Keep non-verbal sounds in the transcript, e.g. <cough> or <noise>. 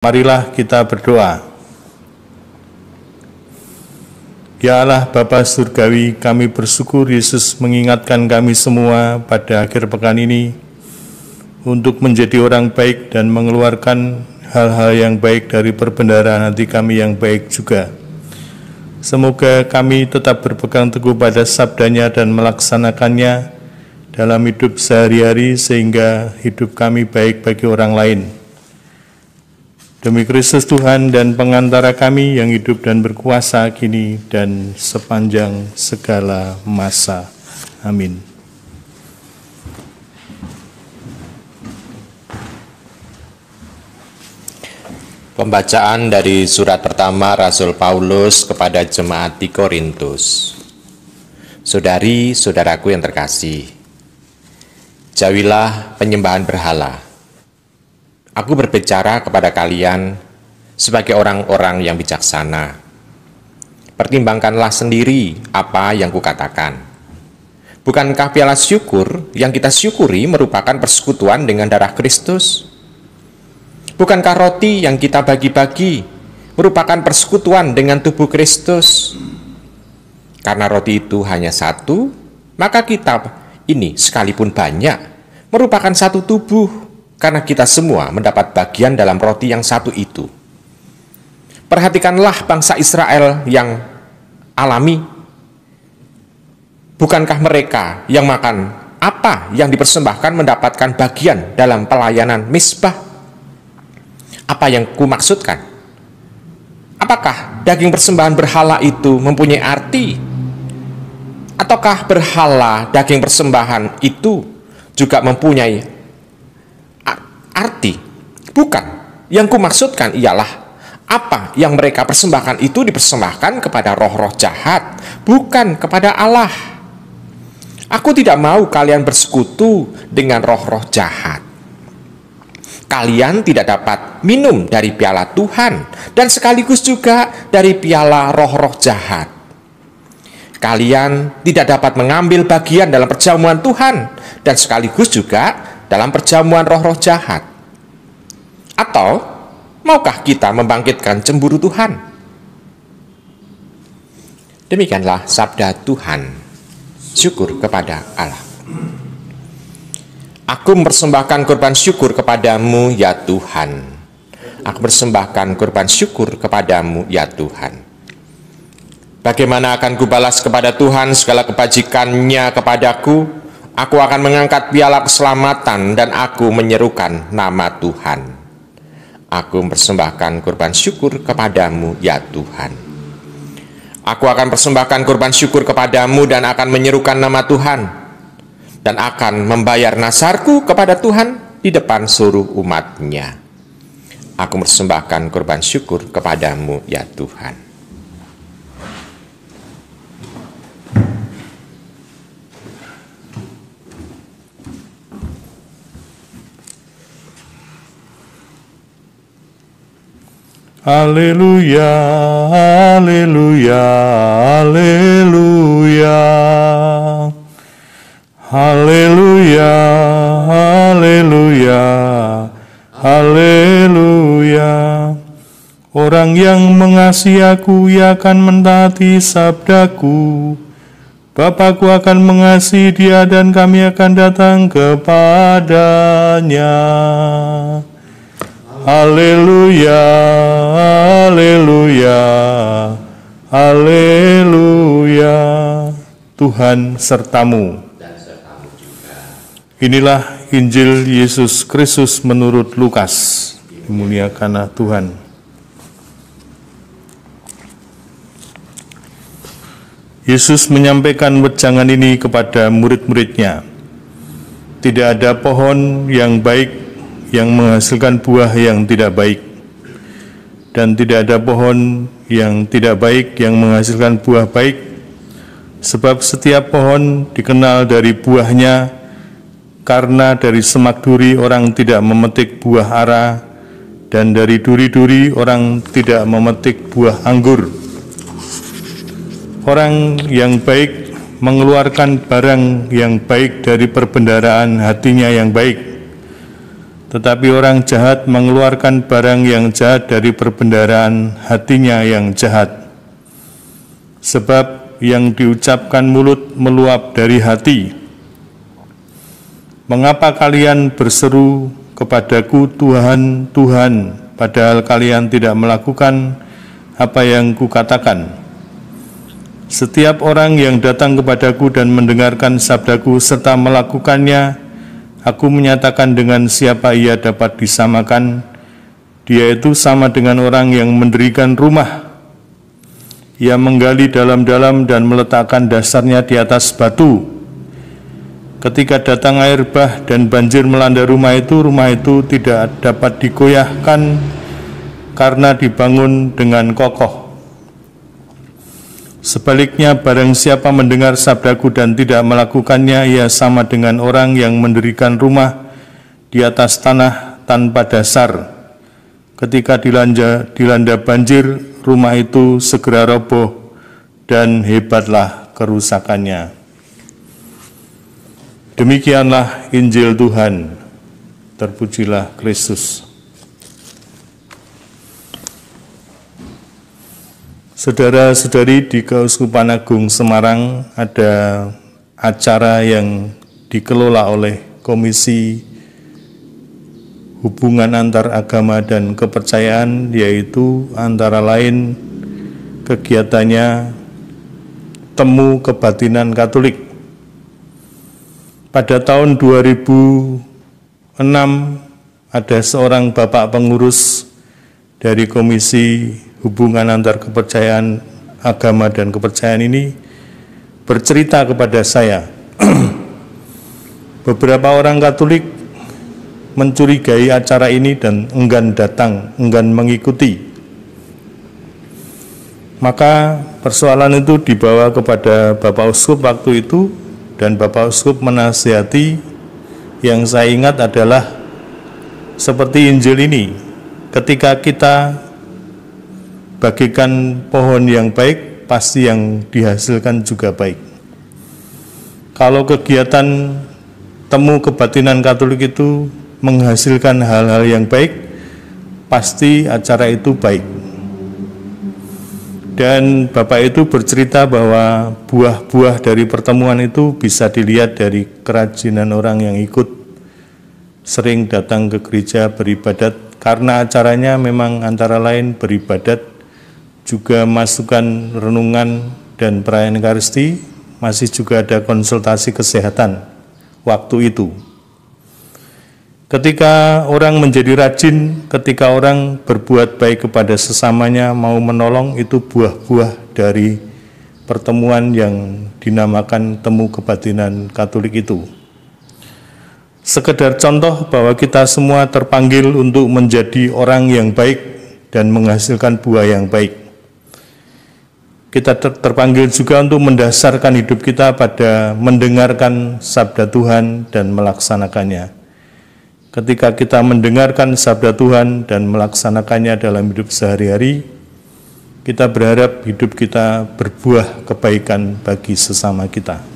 Marilah kita berdoa. Ya Allah Bapa Surgawi, kami bersyukur Yesus mengingatkan kami semua pada akhir pekan ini untuk menjadi orang baik dan mengeluarkan hal-hal yang baik dari perbendaharaan hati kami yang baik juga. Semoga kami tetap berpegang teguh pada sabdanya dan melaksanakannya dalam hidup sehari-hari sehingga hidup kami baik bagi orang lain. Demi Kristus Tuhan dan pengantara kami yang hidup dan berkuasa kini dan sepanjang segala masa. Amin. Pembacaan dari surat pertama Rasul Paulus kepada jemaat di Korintus. Saudari-saudaraku yang terkasih, jawilah penyembahan berhala Aku berbicara kepada kalian sebagai orang-orang yang bijaksana. Pertimbangkanlah sendiri apa yang kukatakan. Bukankah piala syukur yang kita syukuri merupakan persekutuan dengan darah Kristus? Bukankah roti yang kita bagi-bagi merupakan persekutuan dengan tubuh Kristus? Karena roti itu hanya satu, maka kita ini sekalipun banyak merupakan satu tubuh karena kita semua mendapat bagian dalam roti yang satu itu. Perhatikanlah bangsa Israel yang alami. Bukankah mereka yang makan apa yang dipersembahkan mendapatkan bagian dalam pelayanan misbah? Apa yang kumaksudkan? Apakah daging persembahan berhala itu mempunyai arti? Ataukah berhala daging persembahan itu juga mempunyai arti. Bukan. Yang kumaksudkan ialah apa yang mereka persembahkan itu dipersembahkan kepada roh-roh jahat, bukan kepada Allah. Aku tidak mau kalian bersekutu dengan roh-roh jahat. Kalian tidak dapat minum dari piala Tuhan dan sekaligus juga dari piala roh-roh jahat. Kalian tidak dapat mengambil bagian dalam perjamuan Tuhan dan sekaligus juga dalam perjamuan roh-roh jahat? Atau maukah kita membangkitkan cemburu Tuhan? Demikianlah sabda Tuhan. Syukur kepada Allah. Aku mempersembahkan korban syukur kepadamu ya Tuhan. Aku persembahkan korban syukur kepadamu ya Tuhan. Bagaimana akan kubalas kepada Tuhan segala kebajikannya kepadaku Aku akan mengangkat piala keselamatan dan aku menyerukan nama Tuhan. Aku mempersembahkan kurban syukur kepadamu ya Tuhan. Aku akan persembahkan kurban syukur kepadamu dan akan menyerukan nama Tuhan. Dan akan membayar nasarku kepada Tuhan di depan seluruh umatnya. Aku persembahkan kurban syukur kepadamu ya Tuhan. Haleluya, haleluya, haleluya. Haleluya, haleluya, haleluya. Orang yang mengasihi aku, ia akan mentaati sabdaku. Bapakku akan mengasihi dia dan kami akan datang kepadanya. Haleluya, haleluya, haleluya. Tuhan sertamu. Inilah Injil Yesus Kristus menurut Lukas. Dimuliakanlah Tuhan. Yesus menyampaikan wejangan ini kepada murid-muridnya. Tidak ada pohon yang baik yang menghasilkan buah yang tidak baik dan tidak ada pohon yang tidak baik yang menghasilkan buah baik sebab setiap pohon dikenal dari buahnya karena dari semak duri orang tidak memetik buah ara dan dari duri-duri orang tidak memetik buah anggur orang yang baik mengeluarkan barang yang baik dari perbendaraan hatinya yang baik tetapi orang jahat mengeluarkan barang yang jahat dari perbendaraan hatinya yang jahat. Sebab yang diucapkan mulut meluap dari hati. Mengapa kalian berseru kepadaku Tuhan, Tuhan, padahal kalian tidak melakukan apa yang kukatakan? Setiap orang yang datang kepadaku dan mendengarkan sabdaku serta melakukannya, Aku menyatakan dengan siapa ia dapat disamakan, dia itu sama dengan orang yang mendirikan rumah. Ia menggali dalam-dalam dan meletakkan dasarnya di atas batu. Ketika datang air bah dan banjir melanda rumah itu, rumah itu tidak dapat dikoyahkan karena dibangun dengan kokoh. Sebaliknya, barang siapa mendengar sabdaku dan tidak melakukannya, ia sama dengan orang yang mendirikan rumah di atas tanah tanpa dasar. Ketika dilanda, dilanda banjir, rumah itu segera roboh dan hebatlah kerusakannya. Demikianlah Injil Tuhan. Terpujilah Kristus. Saudara-saudari di Keuskupan Agung Semarang ada acara yang dikelola oleh Komisi Hubungan Antar Agama dan Kepercayaan yaitu antara lain kegiatannya Temu Kebatinan Katolik. Pada tahun 2006 ada seorang bapak pengurus dari Komisi Hubungan Antar Kepercayaan Agama dan Kepercayaan ini bercerita kepada saya. <clears throat> Beberapa orang Katolik mencurigai acara ini dan enggan datang, enggan mengikuti. Maka persoalan itu dibawa kepada Bapak Uskup waktu itu dan Bapak Uskup menasihati yang saya ingat adalah seperti Injil ini, ketika kita bagikan pohon yang baik, pasti yang dihasilkan juga baik. Kalau kegiatan temu kebatinan Katolik itu menghasilkan hal-hal yang baik, pasti acara itu baik. Dan Bapak itu bercerita bahwa buah-buah dari pertemuan itu bisa dilihat dari kerajinan orang yang ikut sering datang ke gereja beribadat karena acaranya memang antara lain beribadat, juga masukan renungan dan perayaan karisti, masih juga ada konsultasi kesehatan waktu itu. Ketika orang menjadi rajin, ketika orang berbuat baik kepada sesamanya, mau menolong, itu buah-buah dari pertemuan yang dinamakan temu kebatinan Katolik itu sekedar contoh bahwa kita semua terpanggil untuk menjadi orang yang baik dan menghasilkan buah yang baik. Kita ter terpanggil juga untuk mendasarkan hidup kita pada mendengarkan sabda Tuhan dan melaksanakannya. Ketika kita mendengarkan sabda Tuhan dan melaksanakannya dalam hidup sehari-hari, kita berharap hidup kita berbuah kebaikan bagi sesama kita.